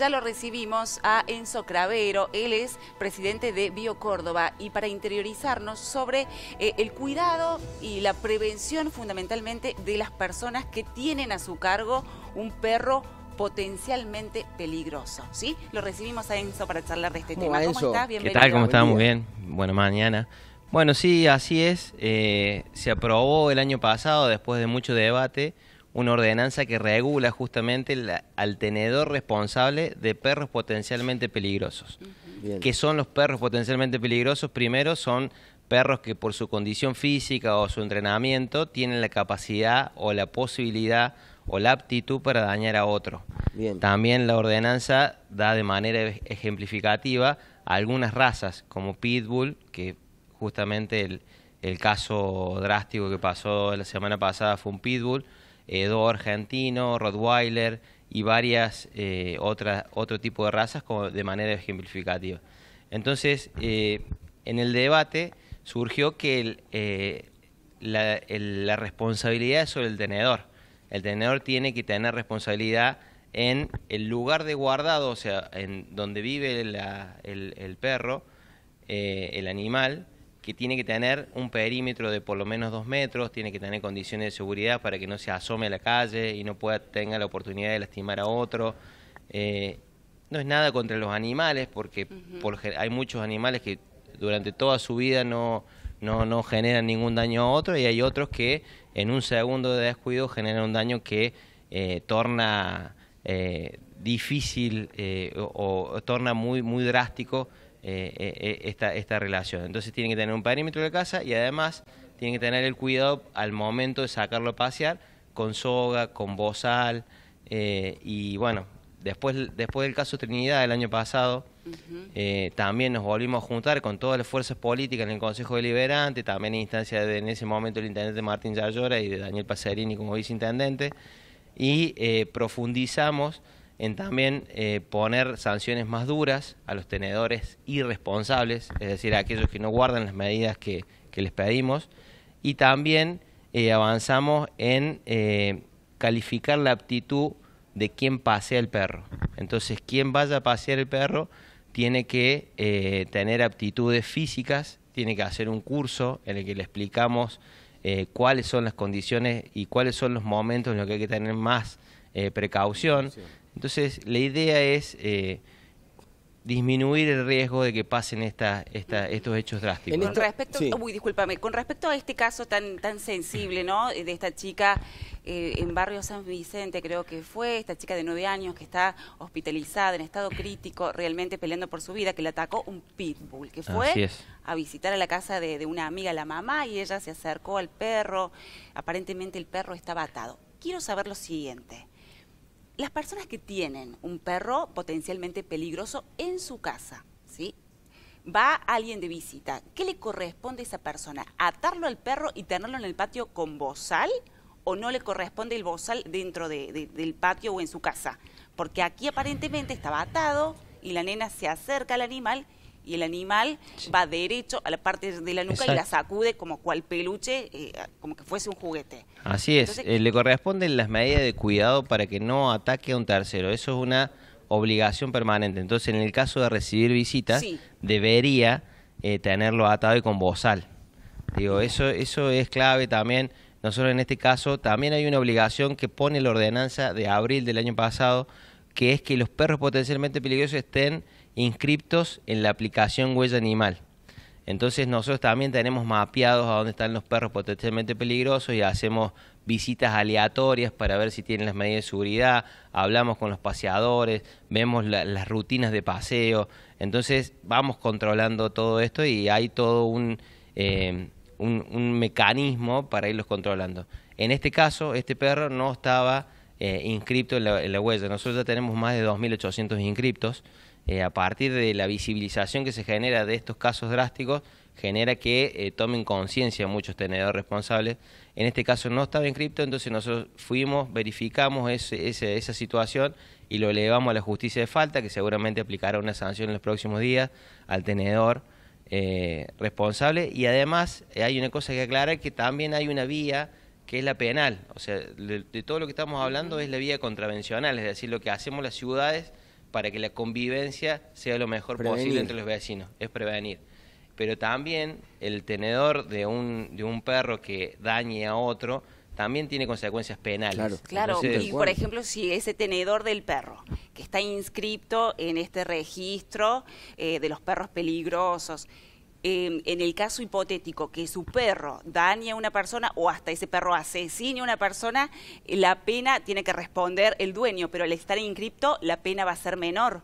Ya lo recibimos a Enzo Cravero, él es presidente de Bio Córdoba y para interiorizarnos sobre eh, el cuidado y la prevención fundamentalmente de las personas que tienen a su cargo un perro potencialmente peligroso, ¿sí? Lo recibimos a Enzo para charlar de este tema. ¿Cómo estás? Bienvenido. ¿Qué tal? ¿Cómo estás? Muy bien. Bueno, mañana. Bueno, sí, así es. Eh, se aprobó el año pasado, después de mucho debate, una ordenanza que regula justamente al tenedor responsable de perros potencialmente peligrosos. ...que ¿Qué son los perros potencialmente peligrosos? Primero son perros que por su condición física o su entrenamiento tienen la capacidad o la posibilidad o la aptitud para dañar a otro. También la ordenanza da de manera ejemplificativa algunas razas, como Pitbull, que justamente el caso drástico que pasó la semana pasada fue un Pitbull, Edo argentino, Rottweiler y varias eh, otras, otro tipo de razas como de manera ejemplificativa. Entonces, eh, en el debate surgió que eh, la, responsabilidad es sobre el tenedor. El tenedor tiene que tener responsabilidad en el lugar de guardado, o sea, en donde vive el, perro, eh, el animal, que tiene que tener un perímetro de por lo menos dos metros, tiene que tener condiciones de seguridad para que no se asome a la calle y no pueda tenga la oportunidad de lastimar a otro. Eh, no es nada contra los animales, porque hay muchos animales que durante toda su vida no, generan ningún daño a otro y hay otros que en un segundo de descuido generan un daño que eh, torna eh, difícil o, torna muy, muy drástico eh, eh, eh, esta, esta relación. Entonces tiene que tener un perímetro de casa y además tiene que tener el cuidado al momento de sacarlo a pasear con soga, con bozal y bueno, después, después del caso Trinidad del año pasado, también nos volvimos a juntar con todas las fuerzas políticas en el Consejo Deliberante, también en instancia de en ese momento el intendente Martín Yallora y de Daniel Pasarini como viceintendente, y eh, profundizamos en también eh, poner sanciones más duras a los tenedores irresponsables, es decir, a aquellos que no guardan las medidas que, les pedimos, y también eh, avanzamos en eh, calificar la aptitud de quien pasea el perro. Entonces, quien vaya a pasear el perro tiene que tener aptitudes físicas, tiene que hacer un curso en el que le explicamos eh, cuáles son las condiciones y cuáles son los momentos en los que hay que tener más eh, precaución. Entonces, la idea es eh, disminuir el riesgo de que pasen esta, mm. estos hechos drásticos. Este con respecto, discúlpame, con respecto a este caso tan, tan sensible, ¿no? Eh, de esta chica eh, en barrio San Vicente, creo que fue, esta chica de nueve años que está hospitalizada en estado crítico, realmente peleando por su vida, que le atacó un pitbull, que fue a visitar a la casa de una amiga, la mamá, y ella se acercó al perro, aparentemente el perro estaba atado. Quiero saber lo siguiente las personas que tienen un perro potencialmente peligroso en su casa, ¿sí? Va alguien de visita, ¿qué le corresponde a esa persona? ¿Atarlo al perro y tenerlo en el patio con bozal o no le corresponde el bozal dentro del patio o en su casa? Porque aquí aparentemente estaba atado y la nena se acerca al animal y el animal va derecho a la parte de la nuca y la sacude como cual peluche, eh, como que fuese un juguete. Así es, eh, le corresponden las medidas de cuidado para que no ataque a un tercero, eso es una obligación permanente. Entonces, en el caso de recibir visitas, debería eh, tenerlo atado y con bozal. Digo, eso, eso es clave también. Nosotros en este caso también hay una obligación que pone la ordenanza de abril del año pasado, que es que los perros potencialmente peligrosos estén inscriptos en la aplicación Huella Animal. Entonces nosotros también tenemos mapeados a dónde están los perros potencialmente peligrosos y hacemos visitas aleatorias para ver si tienen las medidas de seguridad, hablamos con los paseadores, vemos las rutinas de paseo, entonces vamos controlando todo esto y hay todo eh, un, un, mecanismo para irlos controlando. En este caso, este perro no estaba eh, inscripto en la, en la, huella, nosotros ya tenemos más de 2.800 inscriptos. Eh, a partir de la visibilización que se genera de estos casos drásticos, genera que eh, tomen conciencia muchos tenedores responsables. En este caso no estaba en cripto, entonces nosotros fuimos, verificamos esa situación y lo elevamos a la justicia de falta, que seguramente aplicará una sanción en los próximos días al tenedor eh, responsable. Y además hay una cosa que aclara que también hay una vía que es la penal. O sea, de todo lo que estamos hablando es la vía contravencional, es decir, lo que hacemos las ciudades para que la convivencia sea lo mejor posible entre los vecinos, es prevenir. Pero también el tenedor de un, de un perro que dañe a otro también tiene consecuencias penales. Claro, claro y por ejemplo, si ese tenedor del perro, que está inscripto en este registro eh, de los perros peligrosos, Em, en el caso hipotético que su perro dañe a una persona o hasta ese perro asesine a una persona, la pena tiene que responder el dueño, pero al estar inscripto la pena va a ser menor.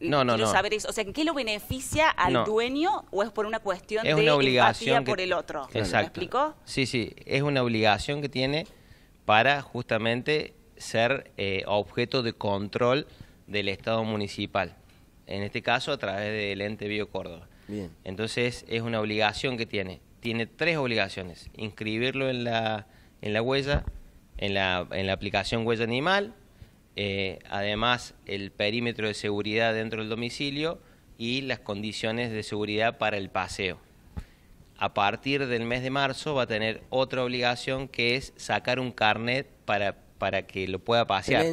No, no, Quiero no. saber O sea, qué lo beneficia al dueño o es por una cuestión de una obligación por el otro? Exacto. ¿Me explicó? Sí, sí. Es una obligación que tiene para justamente ser eh, objeto de control del Estado municipal. En este caso, a través del ente Bio Córdoba. Entonces es una obligación que tiene. Tiene tres obligaciones. Inscribirlo en la, en la huella, en la, en la aplicación huella animal, eh, además el perímetro de seguridad dentro del domicilio y las condiciones de seguridad para el paseo. A partir del mes de marzo va a tener otra obligación que es sacar un carnet para, para que lo pueda pasear.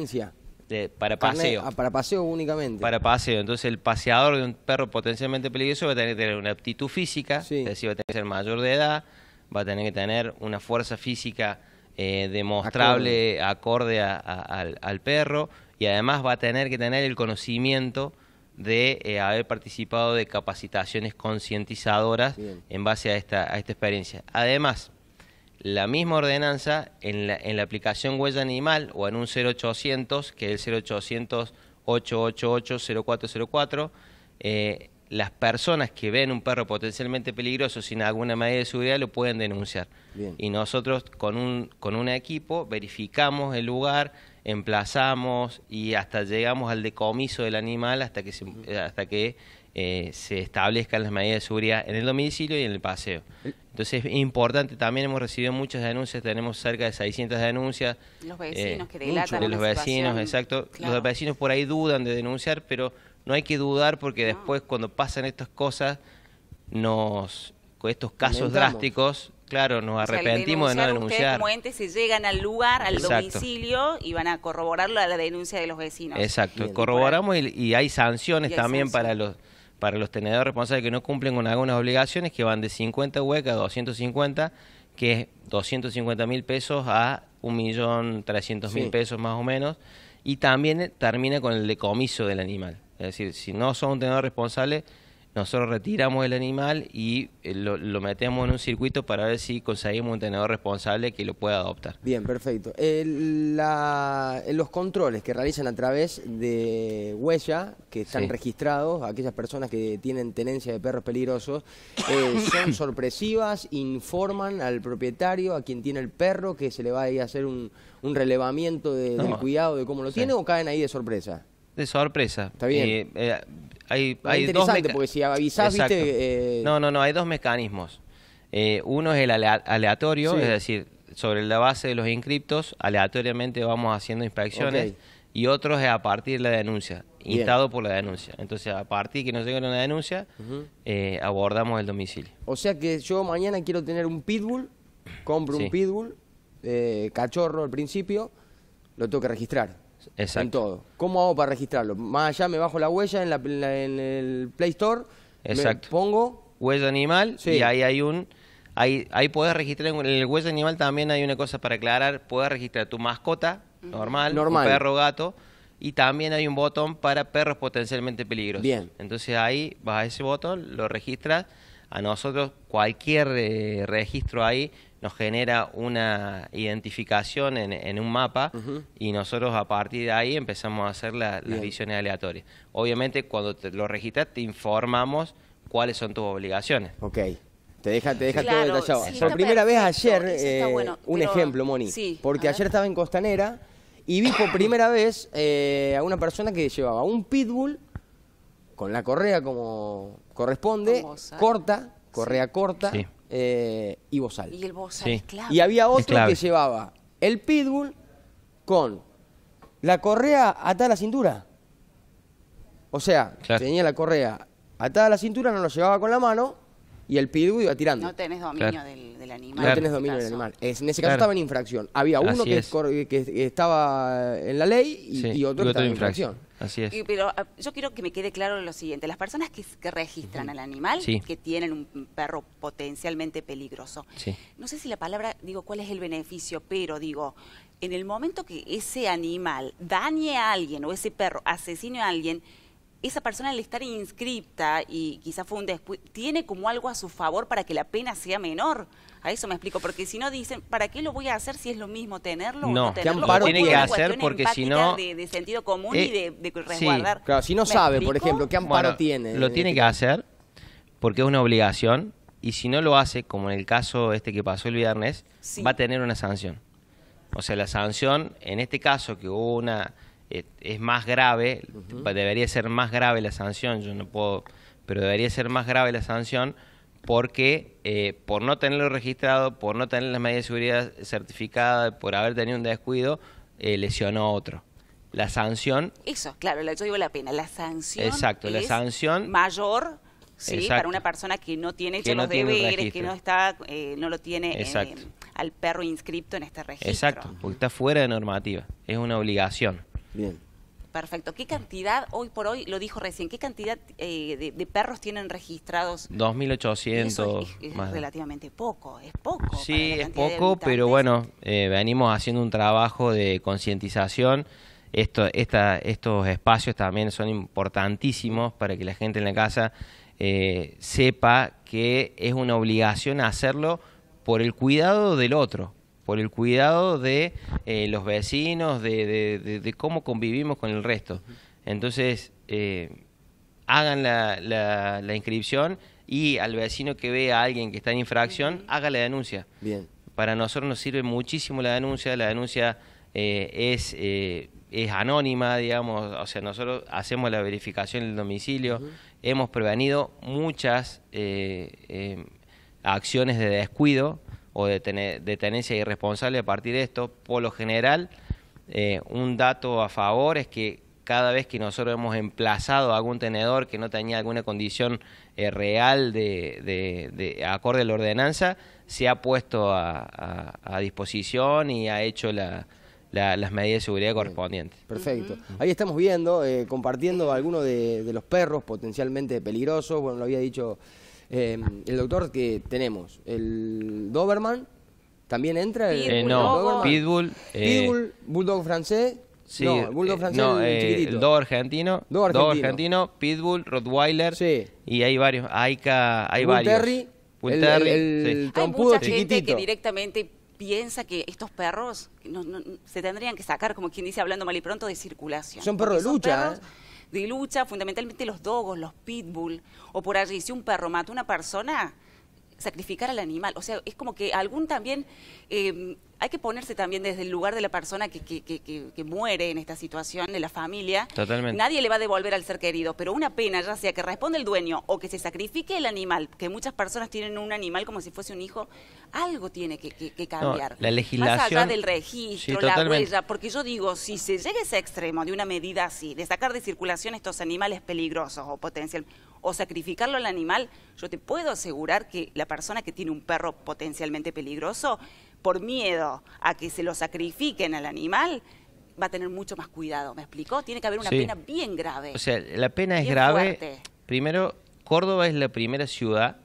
Este, para paseo. Ah, para paseo únicamente. Para paseo. Entonces el paseador de un perro potencialmente peligroso va a tener que tener una aptitud física, es decir, va a tener que ser mayor de edad, va a tener que tener una fuerza física eh, demostrable, acorde, al, perro, y además va a tener que tener el conocimiento de eh, haber participado de capacitaciones concientizadoras en base a esta, a esta experiencia. Además, la misma ordenanza en la, en la aplicación huella animal o en un 0800, que es el 0800 888 0404, las personas que ven un perro potencialmente peligroso sin alguna medida de seguridad lo pueden denunciar. Y nosotros con un, con un equipo verificamos el lugar, emplazamos y hasta llegamos al decomiso del animal hasta que se, eh, hasta que eh, se establezcan las medidas de seguridad en el domicilio y en el paseo. Eh. Entonces es importante, también hemos recibido muchas denuncias, tenemos cerca de 600 denuncias. Los vecinos que De los vecinos, exacto. Los vecinos por ahí dudan de denunciar, pero no hay que dudar porque después cuando pasan estas cosas, nos, estos casos drásticos, Claro, nos arrepentimos de no denunciar. Ustedes, como se llegan al lugar, al domicilio y van a corroborar la denuncia de los vecinos. Exacto, corroboramos y, hay sanciones también para los para los tenedores responsables que no cumplen con algunas obligaciones que van de 50 huecas a 250, que es 250 mil pesos a 1.300.000 mil pesos más o menos, y también termina con el decomiso del animal. Es decir, si no son un tenedor responsable nosotros retiramos el animal y eh, lo, metemos en un circuito para ver si conseguimos un tenedor responsable que lo pueda adoptar. Bien, perfecto. los controles que realizan a través de huella, que están registrados, aquellas personas que tienen tenencia de perros peligrosos, eh, son sorpresivas, informan al propietario, a quien tiene el perro, que se le va a ir a hacer un, relevamiento de, del cuidado de cómo lo tiene o caen ahí de sorpresa. De sorpresa. Está bien. Eh, hay, porque si eh, No, no, no, hay dos mecanismos. Eh, uno es el aleatorio, es decir, sobre la base de los inscriptos, aleatoriamente vamos haciendo inspecciones. Y otro es a partir de la denuncia, instado por la denuncia. Entonces, a partir que nos llegue una denuncia, eh, abordamos el domicilio. O sea que yo mañana quiero tener un pitbull, compro un pitbull, cachorro al principio, lo tengo que registrar. Exacto. En todo. ¿Cómo hago para registrarlo? Más allá me bajo la huella en, la, en el Play Store. pongo. Huella animal y ahí hay un. Ahí, ahí puedes registrar. En el huella animal también hay una cosa para aclarar. Puedes registrar tu mascota normal, normal. perro gato. Y también hay un botón para perros potencialmente peligrosos. Bien. Entonces ahí vas a ese botón, lo registras. A nosotros cualquier eh, registro ahí nos genera una identificación en, un mapa y nosotros a partir de ahí empezamos a hacer las visiones aleatorias. Obviamente cuando lo registras te informamos cuáles son tus obligaciones. Ok. Te deja, te deja todo detallado. Por primera vez ayer, eh, un ejemplo, Moni. porque ayer estaba en Costanera y vi por primera vez eh, a una persona que llevaba un pitbull con la correa como corresponde, corta, correa corta, eh, y bozal. Y Y había otro que llevaba el pitbull con la correa atada a la cintura. O sea, tenía la correa atada a la cintura, no lo llevaba con la mano y el pitbull iba tirando. No tenés dominio del, animal. No tenés dominio del este animal. en ese caso estaba en infracción. Había uno que, estaba en la ley y, otro que estaba en infracción. Así es. pero ah, yo quiero que me quede claro lo siguiente. Las personas que, registran al animal, que tienen un perro potencialmente peligroso, no sé si la palabra, digo, cuál es el beneficio, pero digo, en el momento que ese animal dañe a alguien o ese perro asesine a alguien, esa persona al estar inscripta y quizá fue un después, tiene como algo a su favor para que la pena sea menor. A eso me explico, porque si no dicen, ¿para qué lo voy a hacer si es lo mismo tenerlo no, o tiene que hacer porque si no... De, de, sentido común eh, y de, resguardar. Claro, si no sabe, por ejemplo, ¿qué amparo tiene? Lo tiene que hacer porque es una obligación y si no lo hace, como en el caso este que pasó el viernes, va a tener una sanción. O sea, la sanción, en este caso que hubo una eh, es más grave, debería ser más grave la sanción, yo no puedo, pero debería ser más grave la sanción porque eh, por no tenerlo registrado, por no tener las medidas de seguridad certificadas, por haber tenido un descuido, eh, lesionó a otro. La sanción... Eso, claro, yo digo la pena, la sanción Exacto, la sanción... Mayor ¿sí? para una persona que no tiene que no deberes, que no está, no lo tiene al perro inscripto en este registro. Exacto, porque está fuera de normativa, es una obligación. Bien. Perfecto. ¿Qué cantidad, hoy por hoy, lo dijo recién, qué cantidad eh, de, perros tienen registrados? 2.800. Es, es relativamente poco, es poco. Sí, es poco, pero bueno, eh, venimos haciendo un trabajo de concientización. Esto, estos espacios también son importantísimos para que la gente en la casa eh, sepa que es una obligación hacerlo por el cuidado del otro, por el cuidado de eh, los vecinos, de, cómo convivimos con el resto. Entonces, eh, hagan la, inscripción y al vecino que vea a alguien que está en infracción, haga la denuncia. Bien. Para nosotros nos sirve muchísimo la denuncia, la denuncia eh, es, es anónima, digamos, o sea, nosotros hacemos la verificación del domicilio, hemos prevenido muchas acciones de descuido o de, tenencia irresponsable a partir de esto. Por lo general, eh, un dato a favor es que cada vez que nosotros hemos emplazado a algún tenedor que no tenía alguna condición eh, real de, de, de, acorde a la ordenanza, se ha puesto a, disposición y ha hecho las medidas de seguridad correspondientes. Perfecto. Ahí estamos viendo, eh, compartiendo algunos de, de los perros potencialmente peligrosos, bueno, lo había dicho eh, el doctor que tenemos, el Doberman, también entra. El, eh, no, eh, Pitbull. Bulldog francés. Sí, no, eh, Bulldog francés no, el eh, Dog argentino, Dog argentino. Pitbull, Rottweiler. Sí. Y hay varios. Aika, hay varios. Terry, Bull el, el, el sí. hay mucha chiquitito. gente que directamente piensa que estos perros se tendrían que sacar, como quien dice hablando mal y pronto, de circulación. Son perros de lucha. ¿eh? de lucha, fundamentalmente los dogos, los pitbull, o por allí, si un perro mata a una persona, sacrificar al animal. O sea, es como que algún también eh, hay que ponerse también desde el lugar de la persona que, muere en esta situación, de la familia. Totalmente. Nadie le va a devolver al ser querido, pero una pena, ya sea que responda el dueño o que se sacrifique el animal, que muchas personas tienen un animal como si fuese un hijo, algo tiene que, cambiar. la legislación. Más allá del registro, la huella, porque yo digo, si se llega a ese extremo de una medida así, de sacar de circulación estos animales peligrosos o potencial o sacrificarlo al animal, yo te puedo asegurar que la persona que tiene un perro potencialmente peligroso por miedo a que se lo sacrifiquen al animal, va a tener mucho más cuidado. ¿Me explicó? Tiene que haber una pena bien grave. O sea, la pena es grave. Primero, Córdoba es la primera ciudad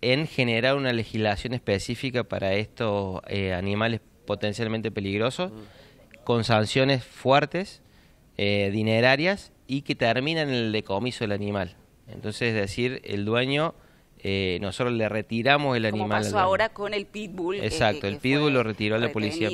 en generar una legislación específica para estos eh, animales potencialmente peligrosos, mm. con sanciones fuertes, eh, dinerarias y que terminan en el decomiso del animal. Entonces, es decir, el dueño eh, nosotros le retiramos el animal. pasó ahora con el pitbull. Exacto, el pitbull lo retiró a la policía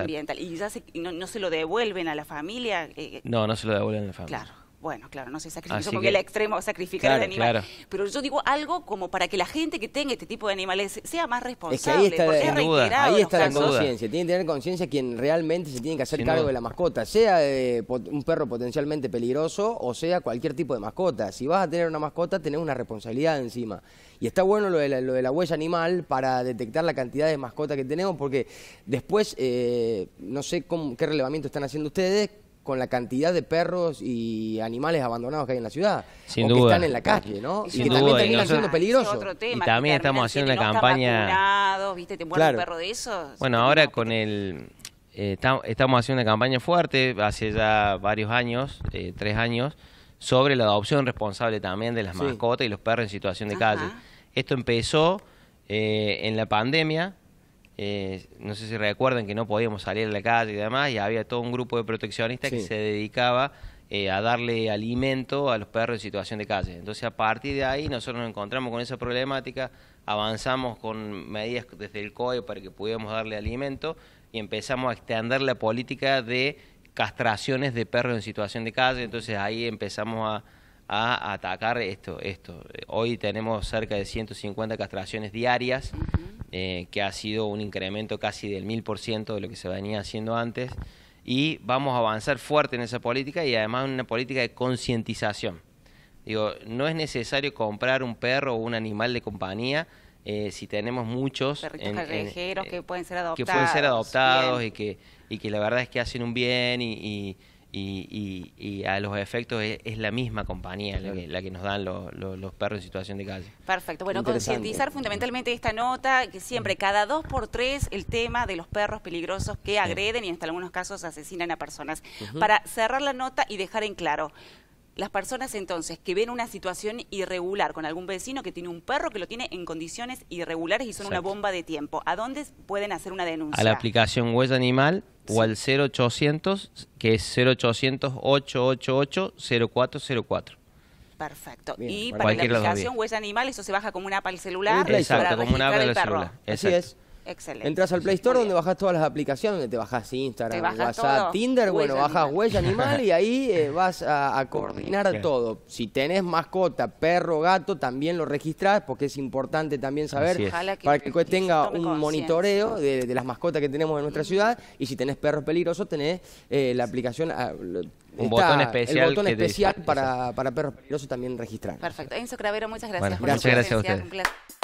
ambiental. Y no, se lo devuelven a la familia. Eh, no, no se lo devuelven a la familia. Claro bueno, claro, no se sacrifica porque el extremo sacrificar al animal. Pero yo digo algo como para que la gente que tenga este tipo de animales sea más responsable. Es ahí está, la conciencia. Tiene que tener conciencia quien realmente se tiene que hacer cargo de la mascota, sea eh, un perro potencialmente peligroso o sea cualquier tipo de mascota. Si vas a tener una mascota, tenés una responsabilidad encima. Y está bueno lo de la, huella animal para detectar la cantidad de mascotas que tenemos, porque después, eh, no sé qué relevamiento están haciendo ustedes, con la cantidad de perros y animales abandonados que hay en la ciudad Sin que están en la calle, ¿no? y que también terminan siendo peligrosos. y también estamos haciendo una campaña. ¿viste? ¿Te claro. un perro de esos? Bueno, ahora con el eh, estamos haciendo una campaña fuerte hace ya varios años, eh, tres años, sobre la adopción responsable también de las mascotas y los perros en situación de calle. Esto empezó eh, en la pandemia eh, no sé si recuerdan que no podíamos salir a la calle y demás, y había todo un grupo de proteccionistas que se dedicaba eh, a darle alimento a los perros en situación de calle. Entonces, a partir de ahí, nosotros nos encontramos con esa problemática, avanzamos con medidas desde el COE para que pudiéramos darle alimento y empezamos a extender la política de castraciones de perros en situación de calle. Entonces, ahí empezamos a atacar esto, esto. Hoy tenemos cerca de 150 castraciones diarias. Eh, que ha sido un incremento casi del mil ciento de lo que se venía haciendo antes, y vamos a avanzar fuerte en esa política y además en una política de concientización. Digo, no es necesario comprar un perro o un animal de compañía eh, si tenemos muchos en, eh, que pueden ser adoptados, que pueden ser adoptados y que, y que la verdad es que hacen un bien y y, y, a los efectos es, la misma compañía la que, nos dan los perros en situación de calle. Perfecto. Bueno, concientizar fundamentalmente esta nota, que siempre cada dos por tres el tema de los perros peligrosos que agreden y hasta algunos casos asesinan a personas. Para cerrar la nota y dejar en claro, las personas entonces que ven una situación irregular con algún vecino que tiene un perro que lo tiene en condiciones irregulares y son una bomba de tiempo, ¿a dónde pueden hacer una denuncia? A la aplicación Huella Animal o al 0800, que es 0800-888-0404. Perfecto. y para la aplicación Huella Animal eso se baja como una app al celular. Exacto, como una app al celular. Así es. Excelente. Entras al Play Store donde bajas todas las aplicaciones, donde te bajas Instagram, WhatsApp, Tinder, bueno, bajas huella animal y ahí eh, vas a, coordinar todo. Si tenés mascota, perro, gato, también lo registrás porque es importante también saber para que, tenga un monitoreo de, las mascotas que tenemos en nuestra ciudad y si tenés perros peligrosos tenés eh, la aplicación... Ah, un botón especial. El botón especial para, para perros peligrosos también registrar. Perfecto. Enzo Cravero, muchas gracias. por muchas gracias a